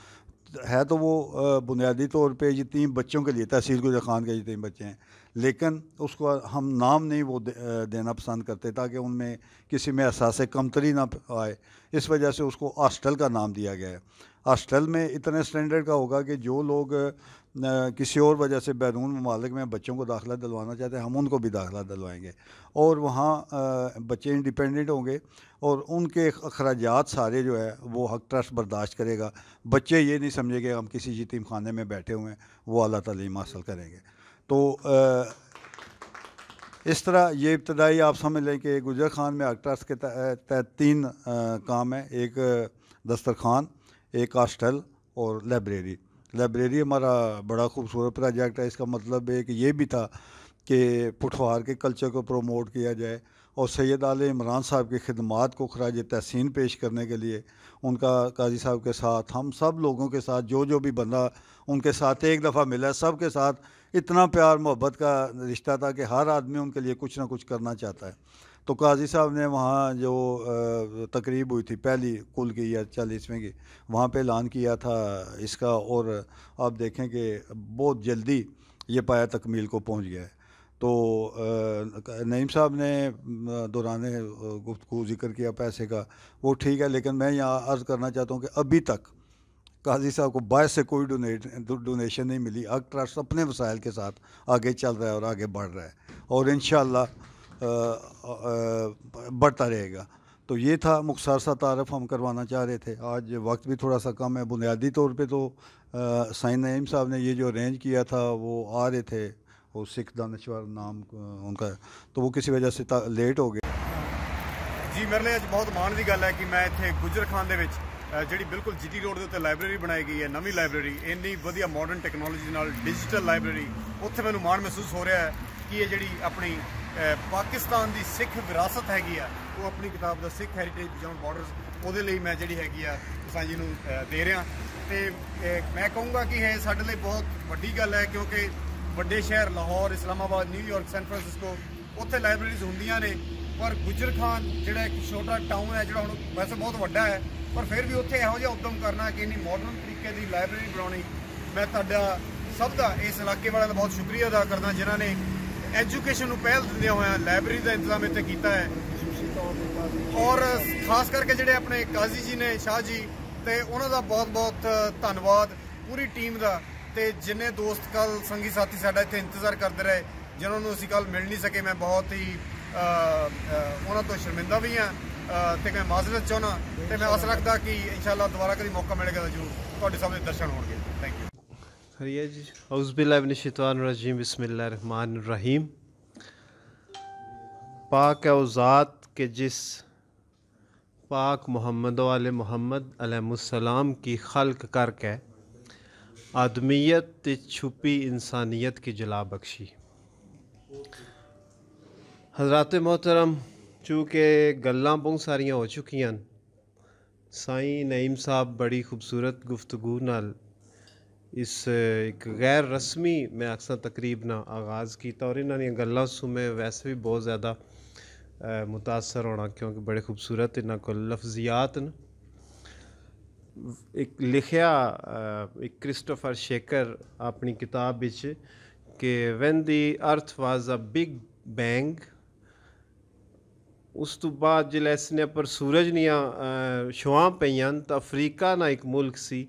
है तो वो बुनियादी तौर पर यतीम बच्चों के लिए तहसील गुजर खान के यतीम बच्चे हैं लेकिन उसको हम नाम नहीं वो दे, देना पसंद करते ताकि उनमें किसी में एहसास कमतरी ना आए इस वजह से उसको हॉस्टल का नाम दिया गया है हॉस्टल में इतने स्टैंडर्ड का होगा कि जो लोग किसी और वजह से बैरून ममालिक में बच्चों को दाखिला दिलवाना चाहते हैं हम उनको भी दाखिला दिलवाएँगे और वहाँ बच्चे इंडिपेंडेंट होंगे और उनके अखराज सारे जो है वो हक ट्रस्ट बर्दाश्त करेगा बच्चे ये नहीं समझेंगे हम किसी यतीम खाने में बैठे हुए हैं वो अल्लाह तलीम हासिल करेंगे तो आ, इस तरह ये इब्तदाई आप समझ लें कि गुजर खान में हक ट्रस्ट के तहत तीन आ, काम है एक दस्तरखान एक हॉस्टल और लाइब्रेरी लाइब्रेरी हमारा बड़ा खूबसूरत प्रोजेक्ट है इसका मतलब एक ये भी था कि पुठवार के कल्चर को प्रमोट किया जाए और सैद आल इमरान साहब की खिदमत को खराज तहसीन पेश करने के लिए उनका काजी साहब के साथ हम सब लोगों के साथ जो जो भी बंदा उनके साथ एक दफ़ा मिला सब के साथ इतना प्यार मोहब्बत का रिश्ता था कि हर आदमी उनके लिए कुछ ना कुछ करना चाहता है तो काजी साहब ने वहाँ जो तकरीब हुई थी पहली कुल की या चालीसवें की वहाँ पे ऐलान किया था इसका और आप देखें कि बहुत जल्दी ये पाया तकमील को पहुँच गया है तो नईम साहब ने दौरान गुफ्तु जिक्र किया पैसे का वो ठीक है लेकिन मैं यहाँ अर्ज़ करना चाहता हूँ कि अभी तक काजी साहब को बायस से कोई डोनेट डोनेशन नहीं मिली अब ट्रस्ट अपने वसायल के साथ आगे चल रहा है और आगे बढ़ रहा है और इन बढ़ता रहेगा तो ये था मुख्तार सा तारफ़ हम करवाना चाह रहे थे आज वक्त भी थोड़ा सा कम है बुनियादी तौर पे तो साइन नईम साहब ने ये जो अरेंज किया था वो आ रहे थे वो सिख दानश्वर नाम उनका तो वो किसी वजह से लेट हो गए ਜੀ ਮੇਰੇ ਲਈ ਅੱਜ ਬਹੁਤ ਮਾਣ ਦੀ ਗੱਲ ਹੈ ਕਿ ਮੈਂ ਇੱਥੇ ਗੁਜਰ ਖਾਨ ਦੇ ਵਿੱਚ ਜਿਹੜੀ ਬਿਲਕੁਲ ਜੀਟੀ ਰੋਡ ਦੇ ਉੱਤੇ ਲਾਇਬ੍ਰੇਰੀ ਬਣਾਈ ਗਈ ਹੈ ਨਵੀਂ ਲਾਇਬ੍ਰੇਰੀ ਇੰਨੀ ਵਧੀਆ ਮਾਡਰਨ ਟੈਕਨੋਲੋਜੀ ਨਾਲ ਡਿਜੀਟਲ ਲਾਇਬ੍ਰੇਰੀ ਉੱਥੇ ਮੈਨੂੰ ਮਾਣ ਮਹਿਸੂਸ ਹੋ ਰਿਹਾ ਹੈ ਕਿ ਇਹ ਜਿਹੜੀ ਆਪਣੀ ਪਾਕਿਸਤਾਨ ਦੀ ਸਿੱਖ ਵਿਰਾਸਤ ਹੈਗੀ ਆ ਉਹ ਆਪਣੀ ਕਿਤਾਬ ਦਾ ਸਿੱਖ ਹੈਰੀਟੇਜ ਬਿਯੋਂਡ ਬਾਰਡਰਸ ਉਹਦੇ ਲਈ ਮੈਂ ਜਿਹੜੀ ਹੈਗੀ ਆ ਤੁਸਾਂ ਜੀ ਨੂੰ ਦੇ ਰਿਹਾ ਤੇ ਮੈਂ ਕਹੂੰਗਾ ਕਿ ਇਹ ਸਾਡੇ ਲਈ ਬਹੁਤ ਵੱਡੀ ਗੱਲ ਹੈ ਕਿਉਂਕਿ ਵੱਡੇ ਸ਼ਹਿਰ Lahore Islamabad New York San Francisco ਉੱਥੇ ਲਾਇਬ੍ਰੇਰੀਜ਼ ਹੁੰਦੀਆਂ ਨੇ ਪਰ ਗੁਜਰਖਾਨ ਜਿਹੜਾ ਇੱਕ ਛੋਟਾ ਟਾਊਨ ਹੈ ਜਿਹੜਾ ਹੁਣ ਵੈਸੇ ਬਹੁਤ ਵੱਡਾ ਹੈ ਪਰ ਫਿਰ ਵੀ ਉੱਥੇ ਇਹੋ ਜਿਹਾ ਉਦਮ ਕਰਨਾ ਕਿ ਇਨੀ ਮਾਡਰਨ ਤਰੀਕੇ ਦੀ ਲਾਇਬ੍ਰੇਰੀ ਬਣਾਉਣੀ ਮੈਂ ਤੁਹਾਡਾ ਸਭ ਦਾ ਇਸ ਇਲਾਕੇ ਵਾਲਿਆਂ ਦਾ ਬਹੁਤ ਸ਼ੁਕਰੀਆ ਅਦਾ ਕਰਦਾ ਜਿਨ੍ਹਾਂ ਨੇ ਐਜੂਕੇਸ਼ਨ ਨੂੰ ਪਹਿਲ ਦਿੰਦਿਆਂ ਹੋਇਆ ਲਾਇਬ੍ਰੇਰੀ ਦਾ ਇੰਤਜ਼ਾਮ ਇੱਥੇ ਕੀਤਾ ਹੈ ਔਰ ਖਾਸ ਕਰਕੇ ਜਿਹੜੇ ਆਪਣੇ ਕਾਜ਼ੀ ਜੀ ਨੇ ਸ਼ਾਹ ਜੀ ਤੇ ਉਹਨਾਂ ਦਾ ਬਹੁਤ-ਬਹੁਤ ਧੰਨਵਾਦ ਪੂਰੀ ਟੀਮ ਦਾ ਤੇ ਜਿੰਨੇ ਦੋਸਤ ਕੱਲ ਸੰਗੀ ਸਾਥੀ ਸਾਡਾ ਇੱਥੇ ਇੰਤਜ਼ਾਰ ਕਰਦੇ ਰਹੇ ਜਿਨ੍ਹਾਂ ਨੂੰ ਅਸੀਂ ਕੱਲ ਮਿਲ ਨਹੀਂ ਸਕੇ ਮੈਂ ਬਹੁਤ ਹੀ ਉਹਨਾਂ ਤੋਂ ਸ਼ਰਮਿੰਦਾ ਵੀ ਹਾਂ ਤੇ ਮੈਂ ਮਾਜ਼ਰਤ ਚਾਹਣਾ ਤੇ ਮੈਂ ਆਸ ਰੱਖਦਾ ਕਿ ਇਨਸ਼ਾਅੱਲਾ ਦੁਬਾਰਾ ਕਦੀ ਮੌਕਾ ਮਿਲੇਗਾ ਤਾਂ ਜ਼ਰੂਰ ਤੁਹਾਡੇ ਸਾਹਮਣੇ ਦਰਸ਼ਨ ਹੋਣਗੇ खरीज हौसबिल्लाशतवानरजीम बसमीम पाक अवज़ात के जिस पाक मोहम्मद वाल मोहम्मद सलाम की खलक करके आदमियत छुपी इंसानियत की जला बख्शी हजरात मोहतरम चूँकि गल्ला बहुत सारिया हो चुकी साई नईम साहब बड़ी खूबसूरत गुफ्तगु नाल इस एक गैर रस्मी मैं अक्सर तकरीब ना आगाज़ किया और इन्होंने गल्ला सुने वैसे भी बहुत ज़्यादा मुतासर होना क्योंकि बड़े खूबसूरत इन्हों को लफजियात न एक लिखिया एक क्रिस्टोफर शेकर अपनी किताब बिच के when the earth was a big bang उस ਤੋਂ बाद ਜਿਲੈਸ ਨੇ ਪਰ ਸੂਰਜ ਨੀਆਂ ਸ਼ੁਆਂ ਪਈਆਂ ना एक मुल्क सी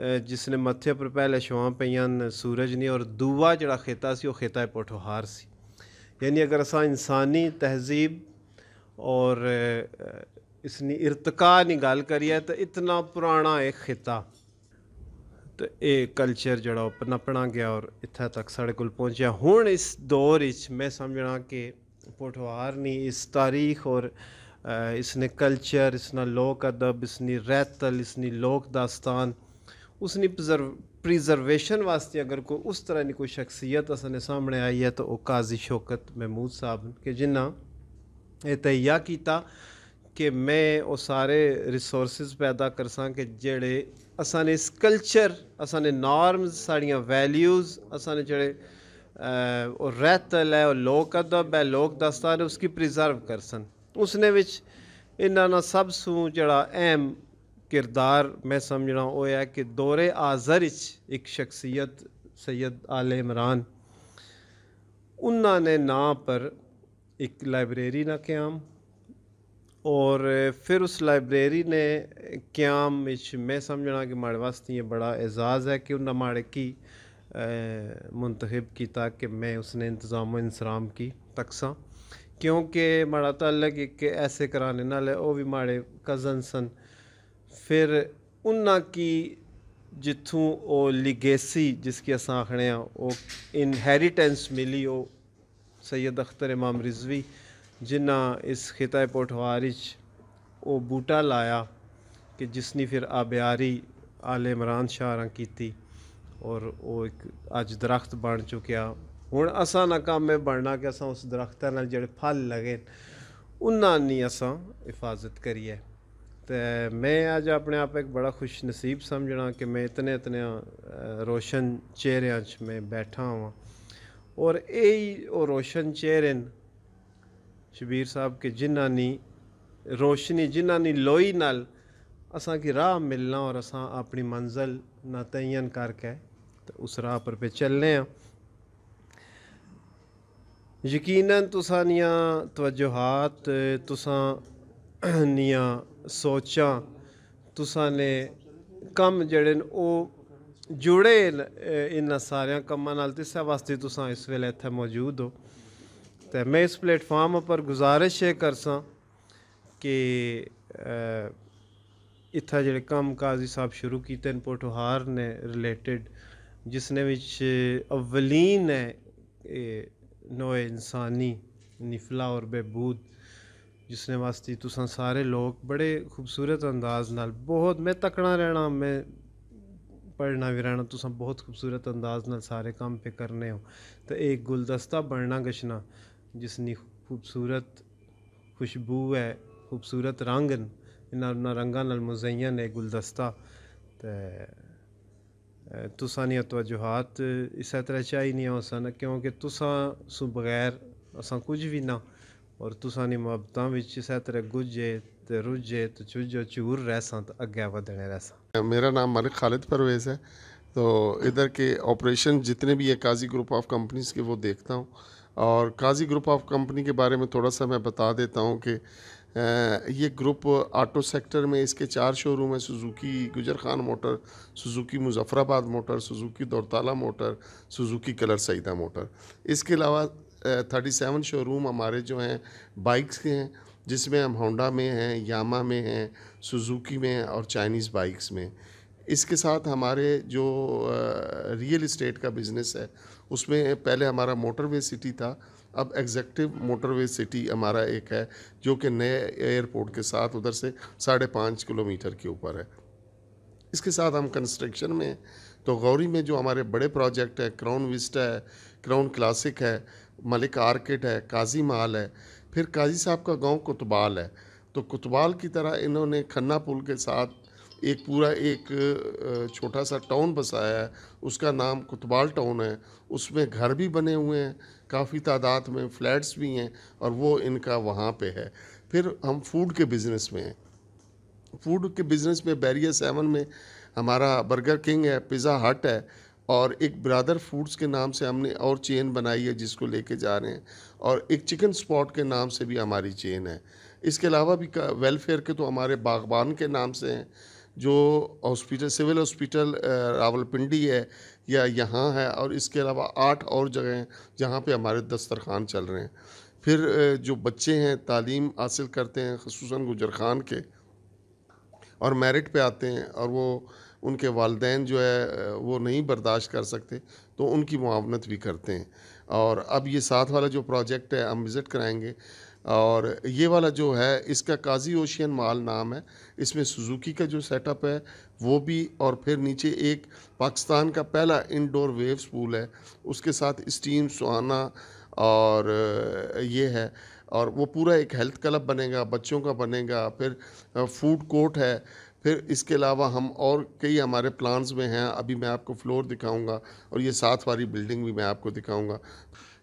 जिसने मत्थे पर पहले ਪਹਿਲੇ पूरज नहीं और ਨੇ ਔਰ ਦੂਆ ਜਿਹੜਾ से ਸੀ ਉਹ ਖੇਤਾ यानी अगर अस इंसानी तहज़ीब और इसनी इरतका नहीं गल करिए तो इतना पुराना है खिता तो ये कल्चर जोड़ा पनपना गया और इत्थें तक साढ़े को पहुँचया हूँ इस दौर मैं समझना कि पोठोहार ने इस तारीख और इसने कल्चर इसना लोक अदब इसनी रैतल इसनी लोक दास्तान उसनी प्रिजर्वेशन वास्ते अगर को उस तरह की कोई शख्सियत असने सामने आई है तो वह काजी शौकत महमूद साहब के जिन्हें यह तहिया किया कि मैं वो सारे रिसोर्स पैदा कर सां कि जेड़े असाने इस कल्चर असाने नॉर्म्स साड़ियाँ वैल्यूज़ असाने जेड़े और रहतल है और लोक अदब है लोक दास्तान है उसकी प्रिजर्व कर सन उसने विच इन्होंने सब सू जड़ा अहम किरदार मैं समझ रहा हूँ वो है कि दौरे आज़र एक शख्सियत सैयद आल इमरान उन्होंने ना पर एक लाइब्रेरी ना क्याम और फिर उस लाइब्रेरी ने क्याम मैं समझना कि माड़े वास्त ये बड़ा एजाज़ है कि उन्हें माड़े की मुंतखब किया कि मैं उसने इंतज़ाम इंसराम की तकसा क्योंकि माड़ा अलग एक ऐसे कराने नाल वो भी माड़े कज़न सन ਫਿਰ ਉਹਨਾਂ ਕੀ ਜਿੱਥੋਂ ਉਹ ਲਿਗੇਸੀ ਜਿਸ ਕੀ ਅਸਾਂ ਆਖਣੇ ਆ ਉਹ ਇਨਹੈਰੀਟੈਂਸ ਮਿਲੀ ਉਹ ਸੈਦ ਅਖਤਰ ਇਮਾਮ ਰਿਜ਼ਵੀ ਜਿਨ੍ਹਾਂ ਇਸ ਖਿਤਾ ਪੋਠਵਾਰ ਵਿੱਚ ਉਹ ਬੂਟਾ ਲਾਇਆ ਕਿ ਜਿਸਨੀ ਫਿਰ ਆਬਿਆਰੀ ਆਲ ਇਮਰਾਨ ਸ਼ਾਹਰਾਂ ਕੀਤੀ ਔਰ ਉਹ ਇੱਕ ਅੱਜ ਦਰਖਤ ਬਣ ਚੁੱਕਿਆ ਹੁਣ ਅਸਾਂ ਨਾ ਕੰਮ ਇਹ ਬਣਨਾ ਕਿ ਅਸਾਂ ਉਸ ਦਰਖਤਾਂ ਨਾਲ ਜਿਹੜੇ ਫਲ ਲਗੇ ਉਹਨਾਂ ਨਹੀਂ ਅਸਾਂ ਹਿਫਾਜ਼ਤ ਕਰੀਏ तो मैं आज अपने आप एक बड़ा खुश नसीब समझना कि मैं इतने इतने रोशन चेहर में बैठा हाँ और यही रोशन चेहरे न शबीर साहब के जिन्हानी रोशनी जिन्हानी लोई नाल असा की राह मिलना और असा अपनी मंजिल ना तयन करके तो उस राह पर पे चलने हैं यकीन तुसानिया तवजोहात तुसा <clears throat> निया सोचा तुसा ने कम जड़े वो जुड़े न सारे सारेआं कम्मां नाल वास्ते तुसा इस बेल्लै इत मौजूद हो तो मैं इस पर गुजारिश ये कर करसां कि इत्थै कम काजी साहब शुरू किए न पोठोहार ने रिलेटिड जिसने बिच्च अवलीन है नोए इंसानी निफला और बहबूद जिसने वास्ती तो सारे लोग बड़े खूबसूरत अंदाज न बहुत मैं तकना रहना मैं पढ़ना भी रहना तुस बहुत खूबसूरत अंदाज न सारे काम पे करने हो तो एक गुलदस्ता बढ़ना गशना जिसनी खूबसूरत खुशबू है खूबसूरत रंग इन्होंने रंगा नाल मुजैन है गुलदस्ता तो तुसा तवजुहत इस तरह चाहिए नहीं हो सन क्योंकि तुसा सु बगैर असा कुछ भी ना और ਤੁਸਾਂ ਦੀ ਮੁਹੱਬਤਾਂ ਵਿੱਚ ਇਸੇ ਤਰ੍ਹਾਂ ਗੁੱਜੇ ਤੇ ਰੁੱਝੇ ਤੇ ਚੁੱਜੋ ਚੂਰ ਰਹਿਸਾਂ ਤਾਂ ਅੱਗੇ ਵਧਣੇ ਰਹਿਸਾਂ ਮੇਰਾ परवेज है तो इधर के ऑपरेशन जितने भी है काजी ग्रुप ऑफ कंपनीज़ के वो देखता हूँ और काजी ग्रुप ऑफ कंपनी के बारे में थोड़ा सा मैं बता देता हूँ कि ये ग्रुप ऑटो सेक्टर में इसके चार शोरूम हैं Suzuki Gujar Khan motor Suzuki Muzaffarabad motor Suzuki Daultala motor Suzuki Kallar Syedan motor इसके अलावा थर्टी सेवन शोरूम हमारे जो हैं बाइक्स के हैं जिसमें हम होंडा में हैं यामा में हैं सुजुकी में और चाइनीज़ बाइक्स में इसके साथ हमारे जो रियल इस्टेट का बिज़नेस है उसमें पहले हमारा मोटरवे सिटी था अब एग्जेक्टिव मोटरवे सिटी हमारा एक है जो कि नए एयरपोर्ट के साथ उधर से साढ़े पाँच किलोमीटर के ऊपर है इसके साथ हम कंस्ट्रक्शन में तो गौरी में जो हमारे बड़े प्रोजेक्ट है क्राउन विस्टा है क्राउन क्लासिक है मलिक आर्किड है काजी माल है फिर काजी साहब का गांव कुतबाल है तो कुतबाल की तरह इन्होंने खन्ना पुल के साथ एक पूरा एक छोटा सा टाउन बसाया है उसका नाम कुतबाल टाउन है उसमें घर भी बने हुए हैं काफ़ी तादाद में फ्लैट्स भी हैं और वो इनका वहाँ पे है फिर हम फूड के बिज़नेस में हैं फूड के बिज़नेस में बैरिया सेवन में हमारा बर्गर किंग है पिज़्ज़ा हट है और एक ब्रदर फूड्स के नाम से हमने और चेन बनाई है जिसको लेके जा रहे हैं और एक चिकन स्पॉट के नाम से भी हमारी चेन है इसके अलावा भी वेलफेयर के तो हमारे बागबान के नाम से हैं जो हॉस्पिटल सिविल हॉस्पिटल रावलपिंडी है या यहाँ है और इसके अलावा आठ और जगह हैं जहाँ पर हमारे दस्तरखान चल रहे हैं फिर जो बच्चे हैं तालीम हासिल करते हैं खसूस गुजर खान के और मेरिट पे आते हैं और वो उनके वालदेन जो है वो नहीं बर्दाश्त कर सकते तो उनकी मुआवनत भी करते हैं और अब ये साथ वाला जो प्रोजेक्ट है हम विज़िट कराएंगे और ये वाला जो है इसका काजी ओशियन माल नाम है इसमें सुजुकी का जो सेटअप है वो भी और फिर नीचे एक पाकिस्तान का पहला इंडोर वेव्स पूल है उसके साथ स्टीम सुहाना और ये है और वो पूरा एक हेल्थ क्लब बनेगा बच्चों का बनेगा फिर फूड कोर्ट है फिर इसके अलावा हम और कई हमारे प्लान्स में हैं अभी मैं आपको फ्लोर दिखाऊंगा और ये साथ वाली बिल्डिंग भी मैं आपको दिखाऊंगा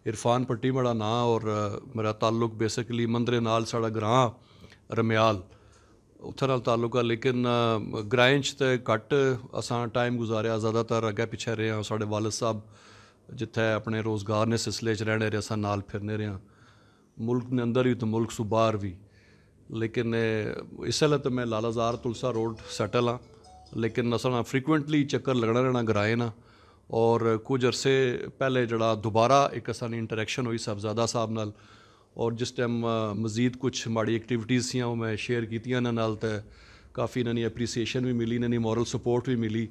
इरफान पट्टी मेरा ना और मेरा ताल्लुक बेसिकली मंदरे नाल साढ़ा ग्रां रम्याल उतर नाल ताल्लुक है लेकिन ग्राएं तो घट असा टाइम गुजारे ज़्यादातर पिछे रहे हैं साढ़े वालद साहब जिते अपने रोज़गार ने सिलसिले रहने रहे रेहा नाल फिरने रहे मुल्क ने अंदर ही तो मुल्क सू भी लेकिन इस वेल तो मैं लालाजार तुलसा रोड सैटल हाँ लेकिन असां फ्रीकुंटली चक्कर लगना रहना ग्राए ना और कुछ अरसे पहले जरा दोबारा एक असान इंटरैक्शन हुई साहबजादा साहब नाल और जिस टाइम मजीद कुछ माड़ी एक्टिविटीज़ थी मैं शेयर की इन्होंने तो काफ़ी इन्होंने एप्रीसीएशन भी मिली इन्होंने मॉरल सपोर्ट भी मिली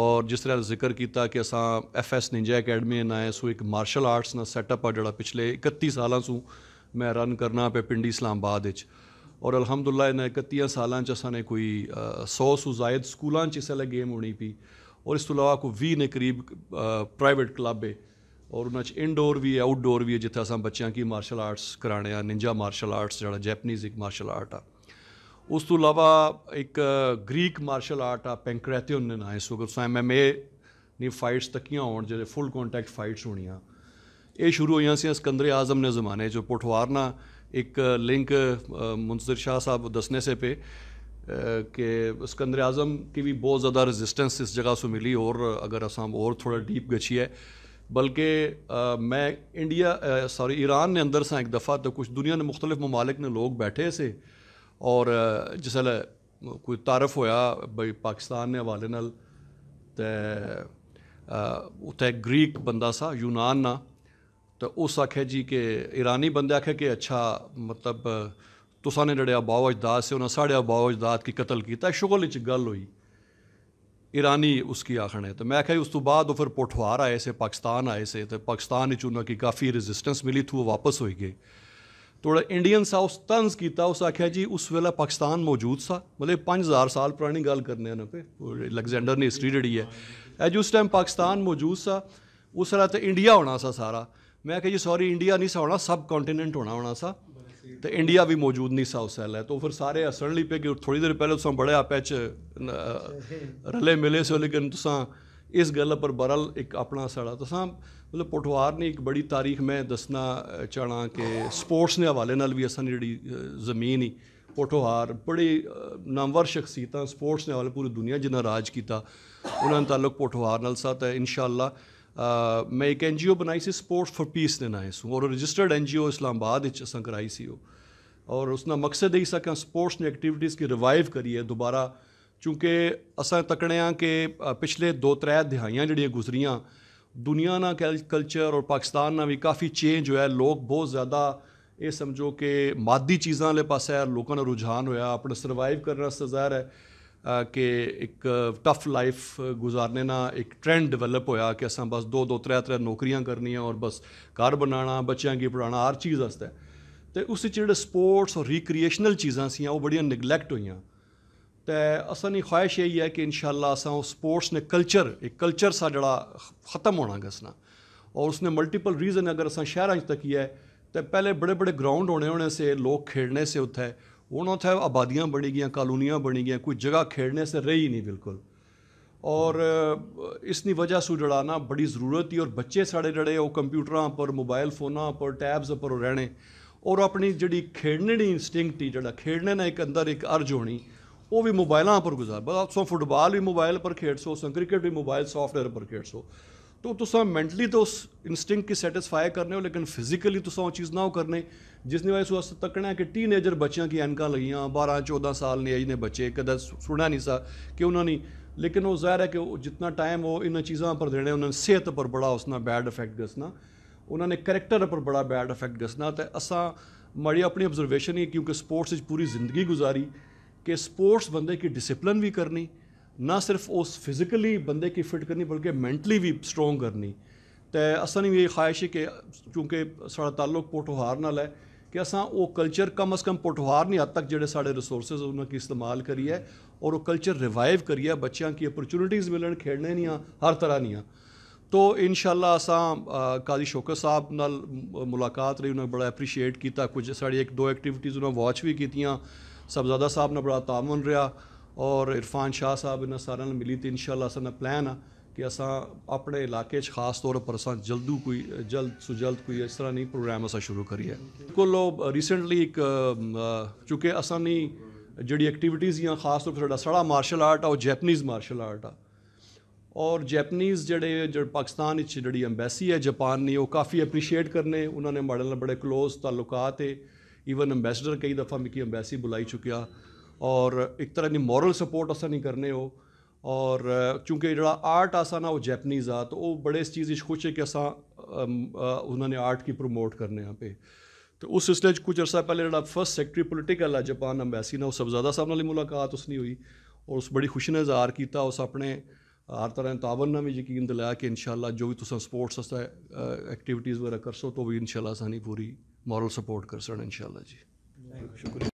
और जिस तरह जिक्र किया कि असा एफ एस निंजा अकेडमी ना है सो एक मार्शल आर्ट्स ना सैटअप आ जरा पिछले इकती सालों मैं रन करना पे पिंडी इस्लामाबाद ਔਰ ਅਲਹਮਦੁਲਿਲਾ ਇਹਨਾਂ 31 ਸਾਲਾਂ ਚ ਅਸਾਂ ਨੇ ਕੋਈ 100 ਸੂ ਜ਼ਾਇਦ ਸਕੂਲਾਂ ਚ ਇਸ ਲਈ ਗੇਮ ਹੋਣੀ ਪਈ ਔਰ ਇਸ ਤੋਂ ਇਲਾਵਾ ਕੋ 20 ਨੇ ਕਰੀਬ ਪ੍ਰਾਈਵੇਟ ਕਲੱਬ ਹੈ ਔਰ ਉਹਨਾਂ ਚ ਇਨਡੋਰ ਵੀ ਹੈ ਆਊਟਡੋਰ ਵੀ ਹੈ ਜਿੱਥੇ ਅਸਾਂ ਬੱਚਿਆਂ ਕੀ ਮਾਰਸ਼ਲ ਆਰਟਸ ਕਰਾਣੇ ਆ ਨਿੰਜਾ ਮਾਰਸ਼ਲ ਆਰਟਸ ਜਿਹੜਾ ਜੈਪਨੀਜ਼ ਇੱਕ ਮਾਰਸ਼ਲ ਆਰਟ ਆ ਉਸ ਤੋਂ ਇਲਾਵਾ ਇੱਕ ਗ੍ਰੀਕ ਮਾਰਸ਼ਲ ਆਰਟ ਆ ਪੈਂਕ੍ਰੈਥੀਅਨ ਨੇ ਨਾ ਇਸ ਵਕਤ ਸੋ ਐਮਐਮਏ ਨੀ ਫਾਈਟਸ ਤੱਕੀਆਂ ਹੋਣ ਜਿਹੜੇ ਫੁੱਲ ਕੰਟੈਕਟ ਫਾਈਟਸ ਹੋਣੀਆਂ ਇਹ ਸ਼ੁਰੂ ਹੋਈਆਂ ਸੀ ਸਕੰਦਰ ਆਜ਼ਮ ਨੇ ਜ਼ਮਾਨੇ 'ਚ ਪੋਠਵਾਰਨਾ एक लिंक मुंसर शाह साहब दसने से पे कि सिकंदर आज़म की भी बहुत ज़्यादा रेजिस्टेंस इस जगह से मिली और अगर अस और थोड़ा डीप गछी है बल्कि मैं इंडिया सॉरी ईरान ने अंदर सा एक दफ़ा तो कुछ दुनिया ने मुख्तलिफ ममालिक ने लोग बैठे से और जिसल कोई तारफ होया भाई पाकिस्तान ने हवाले न उत ग्रीक बंदा सा यूनान ना तो उस आखेआ जी कि ईरानी बंदे आखेआ कि अच्छा मतलब तुसा ने जेह्ड़े अबाओ अजदाद से उन्हें साढ़े अबाओ अजदाद की कतल किया शुगल गल हुई ईरानी उसकी आखन है तो मैं आख्या उस तो बाद फिर पोठवार आए से पाकिस्तान आए से तो पाकिस्तान च उन्होंने काफ़ी रजिस्टेंस मिली थू वापस हो गए थोड़ा इंडियन सा उस तंज किया उस आख्या जी उस वेला पाकिस्तान मौजूद सा मतलब पंज हज़ार साल पुरानी गल करने अलगजेंडर ने हिस्टरी जी है अज उस टाइम पाकिस्तान मौजूद सा उस रात इंडिया होना सा सारा ਮੈਂ ਕਿਹਾ ਜੀ ਸੌਰੀ ਇੰਡੀਆ ਨਹੀਂ ਸੌਣਾ ਸਬ ਕੰਟੀਨੈਂਟ ਹੋਣਾ ਹੋਣਾ ਸਾ ਤੇ ਇੰਡੀਆ ਵੀ ਮੌਜੂਦ ਨਹੀਂ ਸਾ ਉਸ ਹੈ ਤੋ ਫਿਰ ਸਾਰੇ ਅਸਣ ਲਈ ਪੇ ਕਿ ਥੋੜੀ ਦੇਰ ਪਹਿਲੇ ਤੁਸੀਂ ਬੜੇ ਆਪੇ ਚ ਰਲੇ ਮਿਲੇ ਸੋ ਲੇਕਿਨ ਤੁਸੀਂ ਇਸ ਗੱਲ ਪਰ ਬਰਲ ਇੱਕ ਆਪਣਾ ਸਾਲਾ ਤੁਸੀਂ ਮਤਲਬ ਪਟਵਾਰ ਨੇ ਇੱਕ ਬੜੀ ਤਾਰੀਖ ਮੈਂ ਦੱਸਣਾ ਚਾਹਣਾ ਕਿ ਸਪੋਰਟਸ ਦੇ ਹਵਾਲੇ ਨਾਲ ਵੀ ਅਸਾਂ ਜਿਹੜੀ ਜ਼ਮੀਨ ਹੀ ਪਟਵਾਰ ਬੜੀ ਨਾਮਵਰ ਸ਼ਖਸੀਅਤਾਂ ਸਪੋਰਟਸ ਦੇ ਹਵਾਲੇ ਪੂਰੀ ਦੁਨੀਆ ਜਿੰਨਾ ਰਾਜ ਕੀਤਾ ਉਹਨਾਂ ਦਾ ਤਾਲੁਕ ਪਟਵਾਰ ਨਾਲ ਸਾਥ ਹੈ ਇਨਸ਼ਾਅੱਲਾ मैं एक एन जी ओ बनाई सी स्पोर्ट्स फॉर पीस ने ना सूँ और registered N G O Islamabad असं कराई सी और उसका मकसद यही सक स्पोर्ट्स ने एक्टिविटीज़ की रिवाइव करिए दोबारा चूंकि असं तकड़े हाँ कि पिछले दो त्रै दहाइया गुजरिया दुनिया ना कल कल्चर और पाकिस्तान ना भी काफ़ी चेंज हो लोग बहुत ज़्यादा ये समझो कि मादी चीज़ों पास है लोगों का रुझान होया अपना सर्वाइव करना सजा है ਕਿ ਇੱਕ ਟਫ ਲਾਈਫ ਗੁਜ਼ਾਰਨੇ ਨਾਲ ਇੱਕ ਟ੍ਰੈਂਡ ਡਿਵੈਲਪ ਹੋਇਆ ਕਿ ਅਸਾਂ ਬਸ ਦੋ ਦੋ ਤਰੇ ਤਰੇ ਨੌਕਰੀਆਂ ਕਰਨੀਆਂ ਔਰ ਬਸ ਘਰ ਬਣਾਉਣਾ ਬੱਚਿਆਂ ਕੀ ਪੜਾਉਣਾ ਹਰ ਚੀਜ਼ ਹਸਤਾ ਤੇ ਉਸ ਵਿੱਚ ਜਿਹੜੇ ਸਪੋਰਟਸ ਔਰ ਰੀਕ੍ਰੀਏਸ਼ਨਲ ਚੀਜ਼ਾਂ ਸੀ ਉਹ ਬੜੀਆਂ ਨੈਗਲੈਕਟ ਹੋਈਆਂ ਤੇ ਅਸਾਂ ਦੀ ਖੁਆਇਸ਼ ਇਹ ਹੈ ਕਿ ਇਨਸ਼ਾਅੱਲਾ ਅਸਾਂ ਉਹ ਸਪੋਰਟਸ ਨੇ ਕਲਚਰ ਇੱਕ ਕਲਚਰ ਸਾ ਜਿਹੜਾ ਖਤਮ ਹੋਣਾ ਗਸਨਾ ਔਰ ਉਸਨੇ ਮਲਟੀਪਲ ਰੀਜ਼ਨ ਅਗਰ ਅਸਾਂ ਸ਼ਹਿਰਾਂ 'ਚ ਤੱਕ ਹੀ ਹੈ ਤੇ ਪਹਿਲੇ ਬੜੇ ਬੜੇ ਗਰਾਊਂਡ ਹੋਣੇ ਹੋਣੇ ਸੇ ਲੋਕ ਖੇਡਣੇ ਸੇ ਉੱਥੇ ਉਹਨਾਂ ਥੇ ਆਬਾਦੀਆਂ ਬਣ ਗਈਆਂ ਕਾਲੋਨੀਆਂ ਬਣ ਗਈਆਂ ਕੋਈ ਜਗ੍ਹਾ ਖੇਡਣੇ ਸੇ ਰਹੀ ਨਹੀਂ ਬਿਲਕੁਲ ਔਰ ਇਸ ਦੀ وجہ ਸੁਜੜਾਣਾ ਬੜੀ ਜ਼ਰੂਰਤ ਹੀ ਔਰ ਬੱਚੇ ਸਾਡੇ ਜਿਹੜੇ ਉਹ ਕੰਪਿਊਟਰਾਂ ਪਰ ਮੋਬਾਈਲ ਫੋਨਾਂ ਪਰ ਟੈਬਸ ਪਰ ਰਹਿਣੇ ਔਰ ਆਪਣੀ ਜਿਹੜੀ ਖੇਡਣੀ ਇਨਸਟਿੰਕਟ ਹੀ ਜਿਹੜਾ ਖੇਡਣੇ ਨਾਲ ਇੱਕ ਅੰਦਰ ਇੱਕ ਅਰਜ ਹੋਣੀ ਉਹ ਵੀ ਮੋਬਾਈਲਾਂ ਪਰ ਗੁਜ਼ਾਰ ਬਸ ਸੋ ਫੁੱਟਬਾਲ ਵੀ ਮੋਬਾਈਲ ਪਰ ਖੇਡ ਸੋ ਸੰ ਵੀ ਮੋਬਾਈਲ ਸੌਫਟਵੇਅਰ ਪਰ ਖੇਡ ਸੋ ਤੋ ਤੁਸੀਂ ਮੈਂਟਲੀ ਤੋਂ ਉਸ ਇਨਸਟਿੰਕਟ ਕੀ ਸੈਟੀਸਫਾਈ ਕਰਨੇ ਹੋ ਲੇਕਿਨ ਫਿਜ਼ੀਕਲੀ ਤੁਸੀਂ ਉਹ ਚੀਜ਼ ਨਾ ਹੋ ਕਰਨੇ ਜਿਸ ਨੇ ਵਾਇਸ ਉਸ ਤੱਕਣਾ ਕਿ ਟੀਨੇਜਰ ਬੱਚਿਆਂ ਕੀ ਐਨਕਾ ਲਗੀਆਂ 12 14 ਸਾਲ ਨੇ ਅਜ ਨੇ ਬੱਚੇ ਕਦ ਸੁਣਾ ਨਹੀਂ ਸਾ ਕਿ ਉਹਨਾਂ ਨੇ ਲੇਕਿਨ ਉਹ ਜ਼ਾਹਿਰ ਹੈ ਕਿ ਉਹ ਜਿੰਨਾ ਟਾਈਮ ਉਹ ਇਨਾਂ ਚੀਜ਼ਾਂ ਪਰ ਦੇਣੇ ਉਹਨਾਂ ਨੇ ਸਿਹਤ ਪਰ ਬੜਾ ਉਸ ਨਾਲ ਬੈਡ ਇਫੈਕਟ ਦੱਸਣਾ ਉਹਨਾਂ ਨੇ ਕੈਰੈਕਟਰ ਪਰ ਬੜਾ ਬੈਡ ਇਫੈਕਟ ਦੱਸਣਾ ਤੇ ਅਸਾਂ ਮੜੀ ਆਪਣੀ ਅਬਜ਼ਰਵੇਸ਼ਨ ਹੀ ਕਿਉਂਕਿ ਸਪੋਰਟਸ ਵਿੱਚ ਪੂਰੀ ਜ਼ਿੰਦਗੀ ਗੁਜ਼ਾਰੀ ਕਿ ਸਪੋਰਟਸ ਬੰਦੇ ਕੀ ਡਿਸਪਲਨ ਵੀ ਕਰਨੀ ना सिर्फ उस फिज़िकली बंदे की फिट करनी बल्कि मैंटली भी स्ट्रोंग करनी तो असन भी यही ख्वाहिश है कि चूंकि सा ताल्लुक पोठोहार नाल है कि असा वो कल्चर कम अज़ कम पोठोहार नहीं हद तक जो सा रिसोर्स उन्होंने इस्तेमाल करिए और वो कल्चर रिवाइव करिए बच्चों की अपॉर्चुनिटीज़ मिलन खेलने नहीं हर तरह दियाँ तो इन शाला असा काजी शोकर साहब न मुलाकात रही उन्होंने बड़ा एप्रीशिएट किया कुछ साड़ी एक दो एक्टिविटीज़ उन्होंने वॉच भी कितिया सबजादा साहब ने बड़ा तामन रहा और इरफान शाह साहब इन सारे मिली तो इन असां प्लैन आ कि अस अपने इलाके खास तौर पर अस जल्दू कोई जल्द से जल्द कोई इस तरह नहीं प्रोग्राम अस शुरू करिए बिल्कुल रिसेंटली एक चूंकि असानी जी एक्टिविटीज़ या खास तौर पर सड़ा मार्शल आर्ट आ जैपनीज़ मार्शल आर्ट आ और जैपनीज़ ज जेह्ड़े पाकिस्तान जी अंबैसी है जापान ने काफ़ी अप्रीशिएट करने उन्होंने माडे बड़े क्लोज ताल्लुकात है इवन अंबैसडर कई दफ़ा मैं अंबैसी बुलाई चुकिया और एक तरह की मॉरल सपोर्ट ਅਸਾਂ नहीं करने हो और ਕਿਉਂਕਿ ਜਿਹੜਾ आर्ट आसा ना वो जैपनीज आ तो वो बड़े इस चीज़ ਵਿੱਚ ਖੁਸ਼ ਹੈ ਕਿ ਅਸਾਂ ਉਹਨਾਂ ਨੇ ਆਰਟ ਕੀ ਪ੍ਰੋਮੋਟ पे तो उस सिलसिले कुछ अर्सा पहले जो फर्स्ट सैकटरी पोलिटिकल है जापान अंबैसी ने सबजादा साहब नाली मुलाकात उसने हुई और उस बड़ी खुशी ने इजहार किया उस अपने हर तरह तावन ने भी यकीन दिलाया कि इनशाला जो भी तुम स्पोर्ट्स एक्टिविटीज़ वगैरह कर सो तो भी इनशाला शाला पूरी मॉरल सपोर्ट कर सन शाला जी शुक्रिया